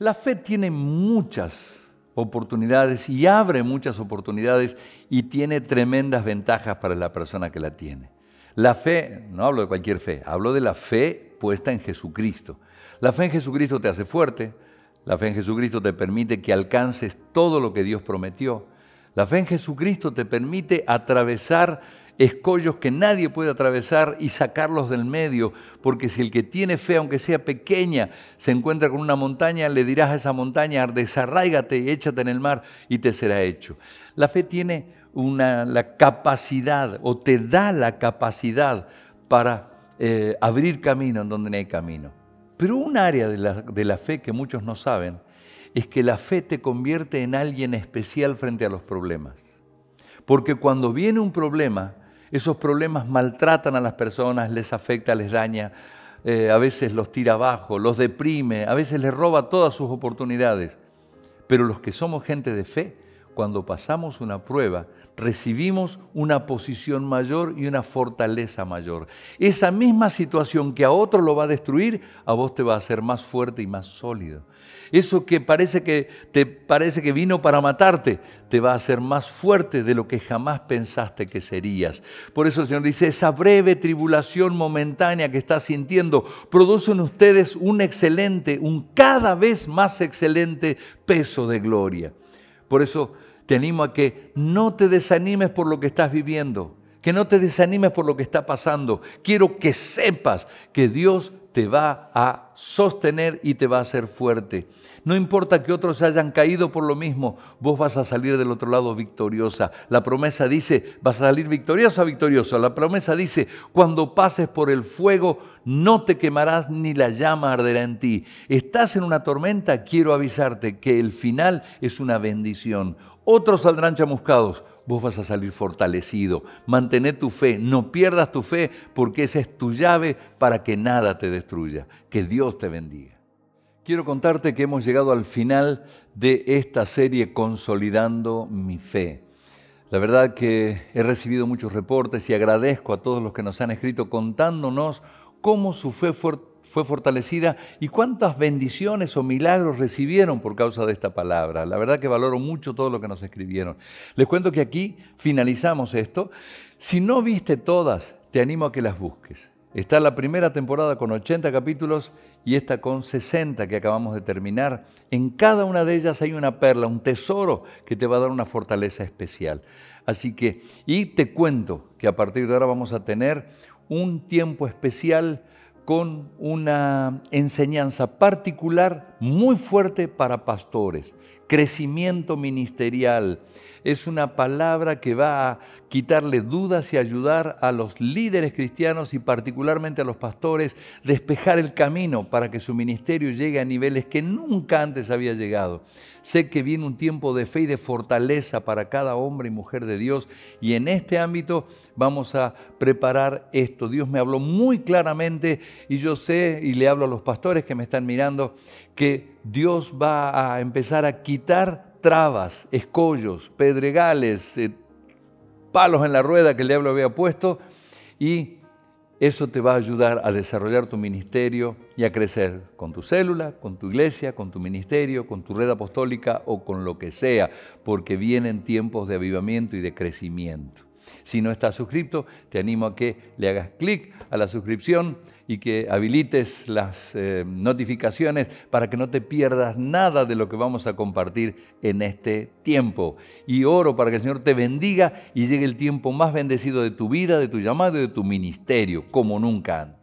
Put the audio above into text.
La fe tiene muchas oportunidades y abre muchas oportunidades y tiene tremendas ventajas para la persona que la tiene. La fe, no hablo de cualquier fe, hablo de la fe puesta en Jesucristo. La fe en Jesucristo te hace fuerte, la fe en Jesucristo te permite que alcances todo lo que Dios prometió. La fe en Jesucristo te permite atravesar escollos que nadie puede atravesar y sacarlos del medio, porque si el que tiene fe, aunque sea pequeña, se encuentra con una montaña, le dirás a esa montaña, desarráigate, échate en el mar y te será hecho. La fe tiene una, la capacidad o te da la capacidad para eh, abrir camino en donde no hay camino. Pero un área de la, de la fe que muchos no saben es que la fe te convierte en alguien especial frente a los problemas. Porque cuando viene un problema, esos problemas maltratan a las personas, les afecta, les daña, eh, a veces los tira abajo, los deprime, a veces les roba todas sus oportunidades. Pero los que somos gente de fe, cuando pasamos una prueba, recibimos una posición mayor y una fortaleza mayor. Esa misma situación que a otro lo va a destruir, a vos te va a hacer más fuerte y más sólido. Eso que parece que te parece que vino para matarte, te va a hacer más fuerte de lo que jamás pensaste que serías. Por eso el Señor dice, esa breve tribulación momentánea que estás sintiendo produce en ustedes un excelente, un cada vez más excelente peso de gloria. Por eso te animo a que no te desanimes por lo que estás viviendo que no te desanimes por lo que está pasando. Quiero que sepas que Dios te va a sostener y te va a hacer fuerte. No importa que otros hayan caído por lo mismo, vos vas a salir del otro lado victoriosa. La promesa dice, vas a salir victoriosa, victoriosa. La promesa dice, cuando pases por el fuego, no te quemarás ni la llama arderá en ti. Estás en una tormenta, quiero avisarte que el final es una bendición otros saldrán chamuscados. Vos vas a salir fortalecido. Mantened tu fe, no pierdas tu fe, porque esa es tu llave para que nada te destruya. Que Dios te bendiga. Quiero contarte que hemos llegado al final de esta serie Consolidando mi fe. La verdad que he recibido muchos reportes y agradezco a todos los que nos han escrito contándonos cómo su fe fue fue fortalecida y cuántas bendiciones o milagros recibieron por causa de esta palabra. La verdad que valoro mucho todo lo que nos escribieron. Les cuento que aquí finalizamos esto. Si no viste todas, te animo a que las busques. Está la primera temporada con 80 capítulos y esta con 60 que acabamos de terminar. En cada una de ellas hay una perla, un tesoro que te va a dar una fortaleza especial. Así que, y te cuento que a partir de ahora vamos a tener un tiempo especial con una enseñanza particular muy fuerte para pastores, crecimiento ministerial. Es una palabra que va a quitarle dudas y ayudar a los líderes cristianos y particularmente a los pastores despejar el camino para que su ministerio llegue a niveles que nunca antes había llegado. Sé que viene un tiempo de fe y de fortaleza para cada hombre y mujer de Dios y en este ámbito vamos a preparar esto. Dios me habló muy claramente y yo sé y le hablo a los pastores que me están mirando que Dios va a empezar a quitar trabas, escollos, pedregales, eh, palos en la rueda que el diablo había puesto y eso te va a ayudar a desarrollar tu ministerio y a crecer con tu célula, con tu iglesia, con tu ministerio, con tu red apostólica o con lo que sea, porque vienen tiempos de avivamiento y de crecimiento. Si no estás suscrito, te animo a que le hagas clic a la suscripción y que habilites las eh, notificaciones para que no te pierdas nada de lo que vamos a compartir en este tiempo. Y oro para que el Señor te bendiga y llegue el tiempo más bendecido de tu vida, de tu llamado y de tu ministerio, como nunca antes.